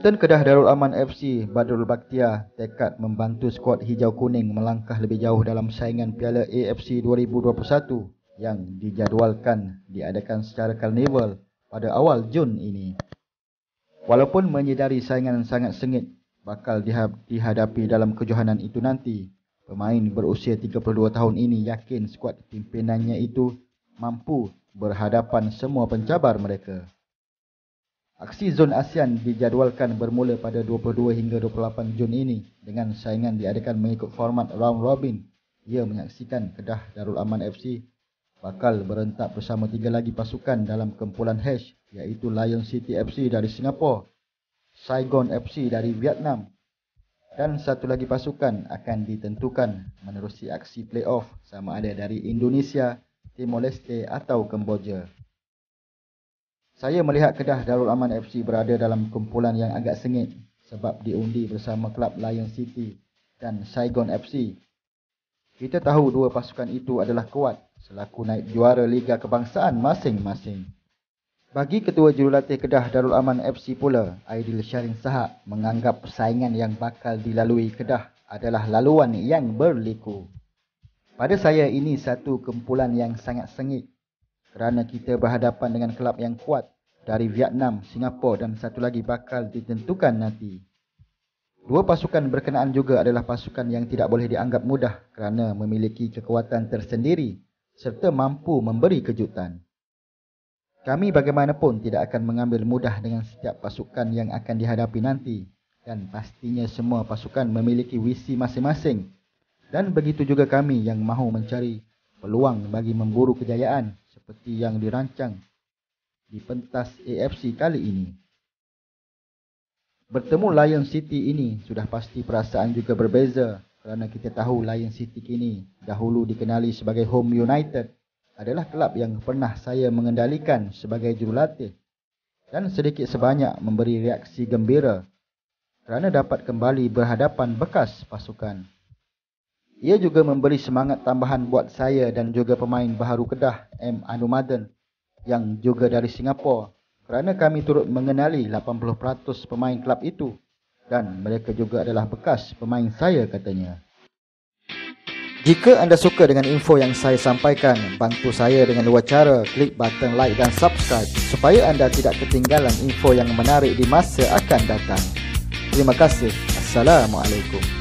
Kapten Kedah Darul Aman FC Badrul Baktia tekad membantu skuad hijau kuning melangkah lebih jauh dalam saingan Piala AFC 2021 yang dijadualkan diadakan secara karnival pada awal Jun ini. Walaupun menyedari saingan sangat sengit bakal dihadapi dalam kejohanan itu nanti, pemain berusia 32 tahun ini yakin skuad pimpinannya itu mampu berhadapan semua pencabar mereka. Aksi Zon ASEAN dijadualkan bermula pada 22 hingga 28 Jun ini dengan saingan diadakan mengikut format round robin. Ia menyaksikan Kedah Darul Aman FC bakal berentak bersama tiga lagi pasukan dalam kumpulan H iaitu Lion City FC dari Singapura, Saigon FC dari Vietnam dan satu lagi pasukan akan ditentukan menerusi aksi playoff sama ada dari Indonesia, Timor Leste atau Kemboja. Saya melihat Kedah Darul Aman FC berada dalam kumpulan yang agak sengit sebab diundi bersama klub Lion City dan Saigon FC. Kita tahu dua pasukan itu adalah kuat selaku naik juara Liga Kebangsaan masing-masing. Bagi ketua jurulatih Kedah Darul Aman FC pula, Aidil Syarin Sahak menganggap persaingan yang bakal dilalui Kedah adalah laluan yang berliku. Pada saya ini satu kumpulan yang sangat sengit kerana kita berhadapan dengan kelab yang kuat dari Vietnam, Singapura dan satu lagi bakal ditentukan nanti. Dua pasukan berkenaan juga adalah pasukan yang tidak boleh dianggap mudah kerana memiliki kekuatan tersendiri serta mampu memberi kejutan. Kami bagaimanapun tidak akan mengambil mudah dengan setiap pasukan yang akan dihadapi nanti dan pastinya semua pasukan memiliki visi masing-masing dan begitu juga kami yang mahu mencari peluang bagi memburu kejayaan seperti yang dirancang di pentas AFC kali ini. Bertemu Lion City ini sudah pasti perasaan juga berbeza kerana kita tahu Lion City kini dahulu dikenali sebagai Home United adalah kelab yang pernah saya mengendalikan sebagai jurulatih dan sedikit sebanyak memberi reaksi gembira kerana dapat kembali berhadapan bekas pasukan. Ia juga memberi semangat tambahan buat saya dan juga pemain baharu Kedah M. Anumaden yang juga dari Singapura kerana kami turut mengenali 80% pemain kelab itu dan mereka juga adalah bekas pemain saya katanya. Jika anda suka dengan info yang saya sampaikan, bantu saya dengan dua cara, klik button like dan subscribe supaya anda tidak ketinggalan info yang menarik di masa akan datang. Terima kasih. Assalamualaikum.